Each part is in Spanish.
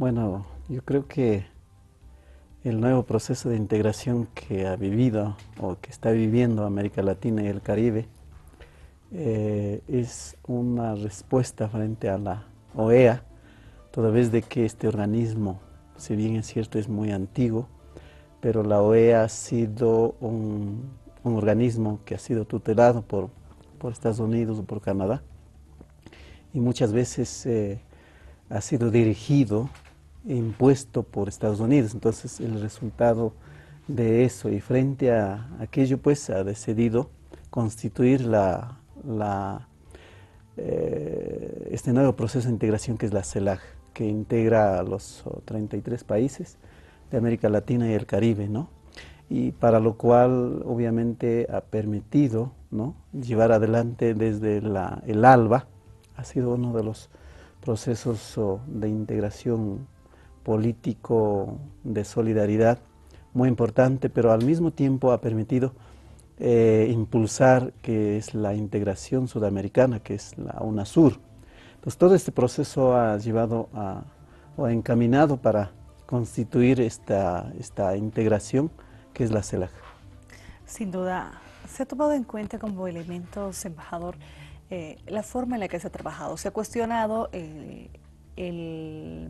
Bueno, yo creo que el nuevo proceso de integración que ha vivido o que está viviendo América Latina y el Caribe eh, es una respuesta frente a la OEA, toda vez de que este organismo, si bien es cierto, es muy antiguo, pero la OEA ha sido un, organismo que ha sido tutelado por, Estados Unidos o por Canadá y muchas veces eh, ha sido dirigido impuesto por Estados Unidos. Entonces el resultado de eso y frente a aquello pues ha decidido constituir la, eh, este nuevo proceso de integración que es la CELAC, que integra a los 33 países de América Latina y el Caribe, ¿no? Y para lo cual obviamente ha permitido ¿no? llevar adelante desde el ALBA, ha sido uno de los procesos de integración político de solidaridad muy importante, pero al mismo tiempo ha permitido eh, impulsar que es la integración sudamericana, que es la UNASUR. Entonces todo este proceso ha llevado a, o ha encaminado para constituir esta, esta integración que es la CELAC. Sin duda, se ha tomado en cuenta como elementos, embajador, eh, la forma en la que se ha trabajado. Se ha cuestionado eh, el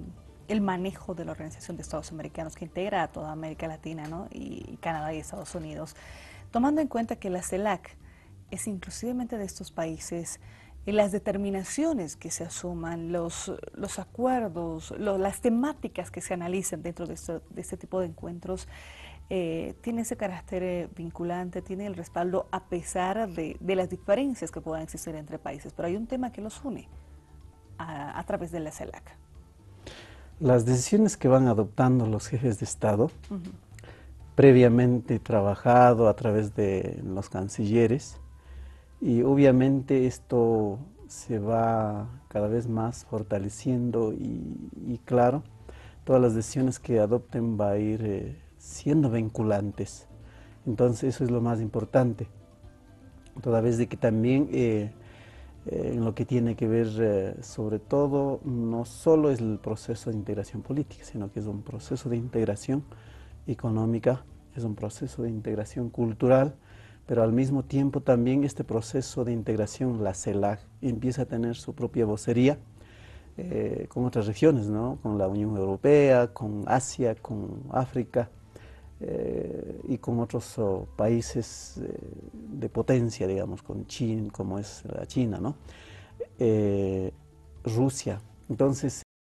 el manejo de la Organización de Estados Americanos que integra a toda América Latina y, Canadá y Estados Unidos, tomando en cuenta que la CELAC es inclusivamente de estos países las determinaciones que se asuman, los, acuerdos, las temáticas que se analizan dentro de, este tipo de encuentros, eh, tiene ese carácter eh, vinculante, tiene el respaldo a pesar de, las diferencias que puedan existir entre países, pero hay un tema que los une a través de la CELAC las decisiones que van adoptando los jefes de Estado, previamente trabajado a través de los cancilleres, y obviamente esto se va cada vez más fortaleciendo y, claro, todas las decisiones que adopten va a ir eh, siendo vinculantes. Entonces eso es lo más importante. Toda vez de que también eh, eh, en lo que tiene que ver eh, sobre todo no solo es el proceso de integración política, sino que es un proceso de integración económica, es un proceso de integración cultural, pero al mismo tiempo también este proceso de integración, la CELAC, empieza a tener su propia vocería eh, con otras regiones, ¿no? con la Unión Europea, con Asia, con África, eh, y con otros países eh, de potencia, digamos, con China, como es la China, ¿no? Eh, Rusia. Entonces,